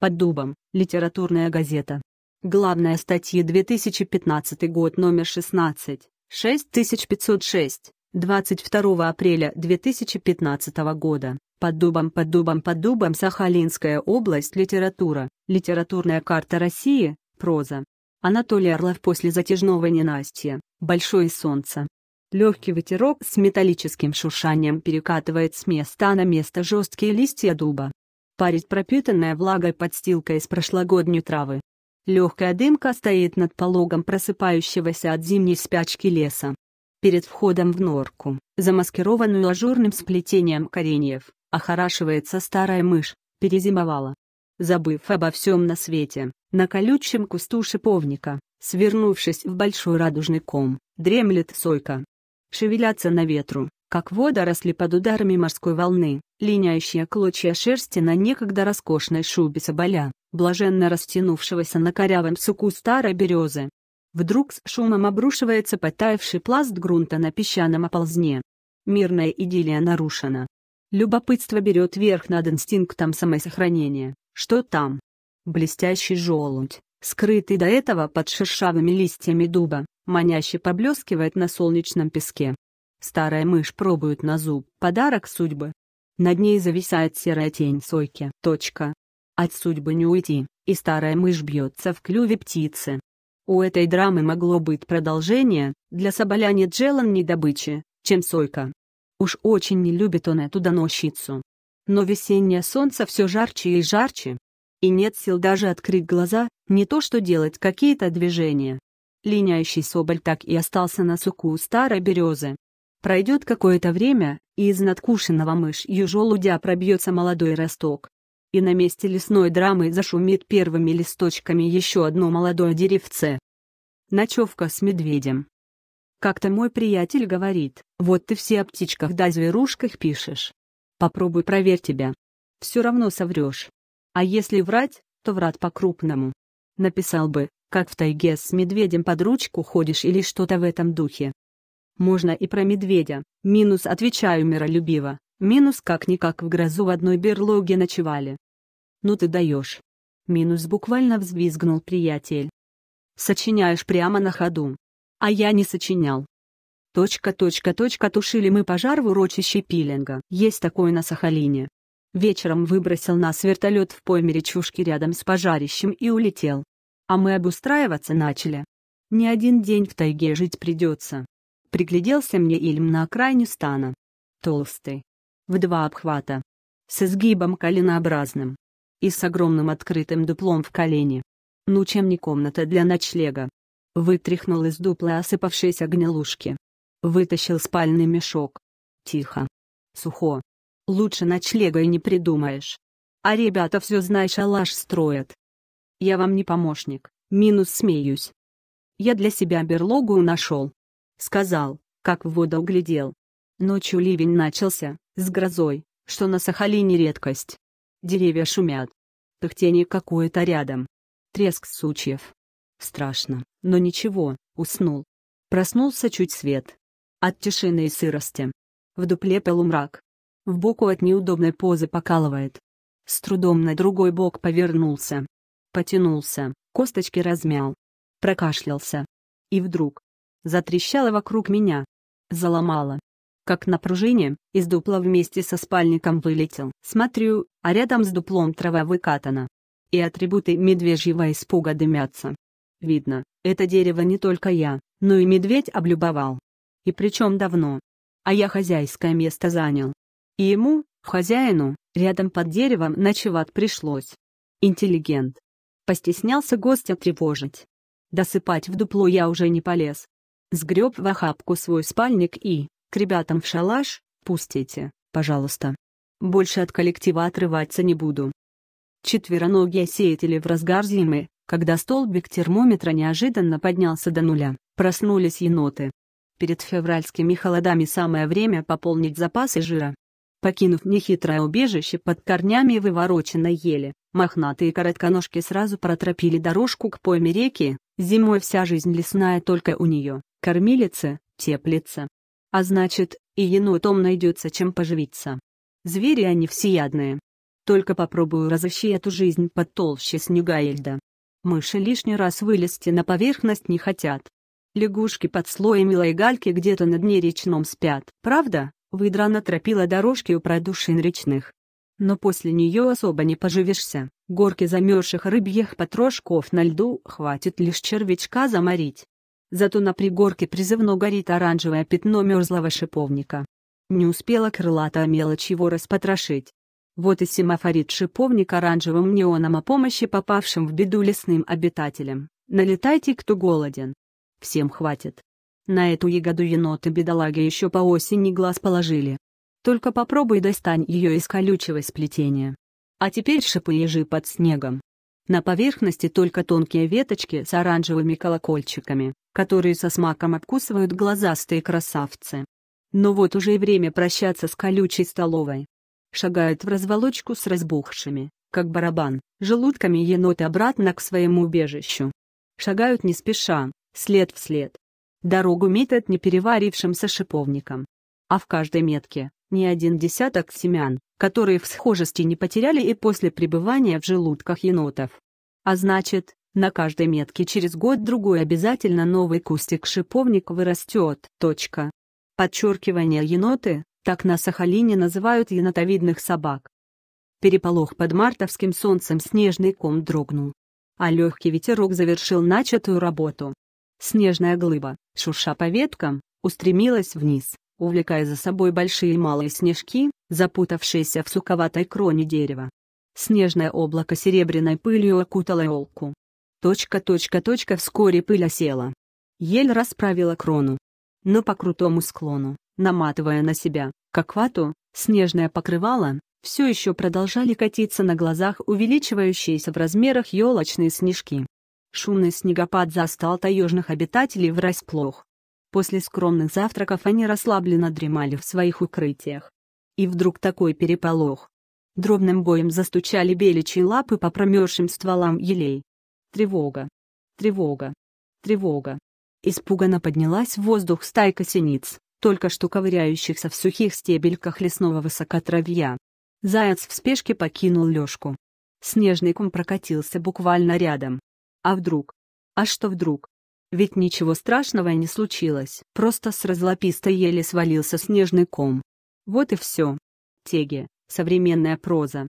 Под дубом. Литературная газета. Главная статья 2015 год номер 16. 6506. 22 апреля 2015 года. Под дубом, под дубом, под дубом Сахалинская область, литература, литературная карта России, проза. Анатолий Орлов после затяжного ненастья, большое солнце. Легкий ветерок с металлическим шуршанием перекатывает с места на место жесткие листья дуба. Парить пропитанная влагой подстилка из прошлогодней травы. Легкая дымка стоит над пологом просыпающегося от зимней спячки леса. Перед входом в норку, замаскированную ажурным сплетением кореньев, охорашивается старая мышь, перезимовала. Забыв обо всем на свете, на колючем кусту шиповника, свернувшись в большой радужный ком, дремлет сойка. Шевелятся на ветру, как водоросли под ударами морской волны, Линяющая клочья шерсти на некогда роскошной шубе соболя, блаженно растянувшегося на корявом суку старой березы. Вдруг с шумом обрушивается потаявший пласт грунта на песчаном оползне. Мирная идиллия нарушена. Любопытство берет верх над инстинктом самосохранения. Что там? Блестящий желудь, скрытый до этого под шершавыми листьями дуба, маняще поблескивает на солнечном песке. Старая мышь пробует на зуб подарок судьбы, над ней зависает серая тень сойки. Точка. От судьбы не уйти, и старая мышь бьется в клюве птицы. У этой драмы могло быть продолжение, для Соболя нет желан ни добычи, чем сойка. Уж очень не любит он эту доносчицу. Но весеннее солнце все жарче и жарче. И нет сил даже открыть глаза, не то что делать какие-то движения. Линяющий соболь так и остался на суку старой березы, Пройдет какое-то время, и из надкушенного мышь ежолудя пробьется молодой росток. И на месте лесной драмы зашумит первыми листочками еще одно молодое деревце. Ночевка с медведем. Как-то мой приятель говорит, вот ты все о птичках да зверушках пишешь. Попробуй проверь тебя. Все равно соврешь. А если врать, то врать по-крупному. Написал бы, как в тайге с медведем под ручку ходишь или что-то в этом духе. Можно и про медведя. Минус, отвечаю миролюбиво. Минус как-никак в грозу в одной берлоге ночевали. Ну ты даешь. Минус буквально взвизгнул приятель. Сочиняешь прямо на ходу. А я не сочинял. Точка, точка, точка, тушили мы пожар в урочище пилинга. Есть такое на Сахалине. Вечером выбросил нас вертолет в пойме речушки рядом с пожарищем и улетел. А мы обустраиваться начали. Не один день в тайге жить придется. Пригляделся мне Ильм на окраине стана. Толстый. В два обхвата. С изгибом коленообразным. И с огромным открытым дуплом в колене. Ну чем не комната для ночлега? Вытряхнул из дупла осыпавшиеся гнилушки. Вытащил спальный мешок. Тихо. Сухо. Лучше ночлега и не придумаешь. А ребята все знай шалаш строят. Я вам не помощник, минус смеюсь. Я для себя берлогу нашел, Сказал, как в воду углядел. Ночью ливень начался, с грозой, что на Сахалине редкость. Деревья шумят. Пыхтение какое-то рядом. Треск сучьев. Страшно, но ничего, уснул. Проснулся чуть свет. От тишины и сырости. В дупле полумрак. В боку от неудобной позы покалывает. С трудом на другой бок повернулся. Потянулся, косточки размял. Прокашлялся. И вдруг, затрещала вокруг меня. Заломала. Как на пружине, из дупла вместе со спальником вылетел. Смотрю, а рядом с дуплом трава выкатана. И атрибуты медвежьего испуга дымятся. Видно, это дерево не только я, но и медведь облюбовал. И причем давно. А я хозяйское место занял. И ему, хозяину, рядом под деревом ночевать пришлось. Интеллигент. Постеснялся гостя тревожить. Досыпать в дупло я уже не полез, сгреб в охапку свой спальник и, к ребятам в шалаш, пустите, пожалуйста. Больше от коллектива отрываться не буду. Четвероногие сеятели в разгар зимы, когда столбик термометра неожиданно поднялся до нуля, проснулись еноты. Перед февральскими холодами самое время пополнить запасы жира. Покинув нехитрое убежище под корнями вывороченной ели, мохнатые коротконожки сразу протропили дорожку к пойме реки, зимой вся жизнь лесная только у нее кормилице – теплице. А значит, и енотом найдется чем поживиться. Звери они всеядные. Только попробую разыщи эту жизнь под толще снега льда. Мыши лишний раз вылезти на поверхность не хотят. Лягушки под слоем милой гальки где-то на дне речном спят. Правда, выдра натропила дорожки у продушин речных. Но после нее особо не поживешься. Горки замерзших рыбьих потрошков на льду хватит лишь червячка заморить зато на пригорке призывно горит оранжевое пятно мерзлого шиповника. Не успела крылатая мелочь его распотрошить. Вот и семафорит шиповник оранжевым неоном о помощи попавшим в беду лесным обитателям. Налетайте, кто голоден. Всем хватит. На эту ягоду еноты бедолаги еще по осени глаз положили. Только попробуй достань ее из колючего сплетения. А теперь шипы ежи под снегом. На поверхности только тонкие веточки с оранжевыми колокольчиками, которые со смаком обкусывают глазастые красавцы. Но вот уже и время прощаться с колючей столовой. Шагают в разволочку с разбухшими, как барабан, желудками еноты обратно к своему убежищу. Шагают не спеша, след в след. Дорогу метят не переварившимся шиповником. А в каждой метке не один десяток семян, которые в схожести не потеряли и после пребывания в желудках енотов. А значит, на каждой метке через год-другой обязательно новый кустик шиповник вырастет. Точка. Подчеркивание еноты, так на Сахалине называют енотовидных собак. Переполох под мартовским солнцем снежный ком дрогнул. А легкий ветерок завершил начатую работу. Снежная глыба, шурша по веткам, устремилась вниз, увлекая за собой большие и малые снежки, запутавшиеся в суковатой кроне дерева. Снежное облако серебряной пылью окутало елку. Точка, точка, точка, вскоре пыль осела. Ель расправила крону. Но по крутому склону, наматывая на себя, как вату, снежное покрывало, все еще продолжали катиться на глазах увеличивающиеся в размерах елочные снежки. Шумный снегопад застал таежных обитателей врасплох. После скромных завтраков они расслабленно дремали в своих укрытиях. И вдруг такой переполох. Дробным боем застучали беличьи лапы по промерзшим стволам елей. Тревога. Тревога. Тревога. Испуганно поднялась в воздух стайка синиц, только что ковыряющихся в сухих стебельках лесного высокотравья. Заяц в спешке покинул лёжку. Снежный ком прокатился буквально рядом. А вдруг? А что вдруг? Ведь ничего страшного не случилось, просто с разлаписта еле свалился снежный ком. Вот и все. Теги. Современная проза.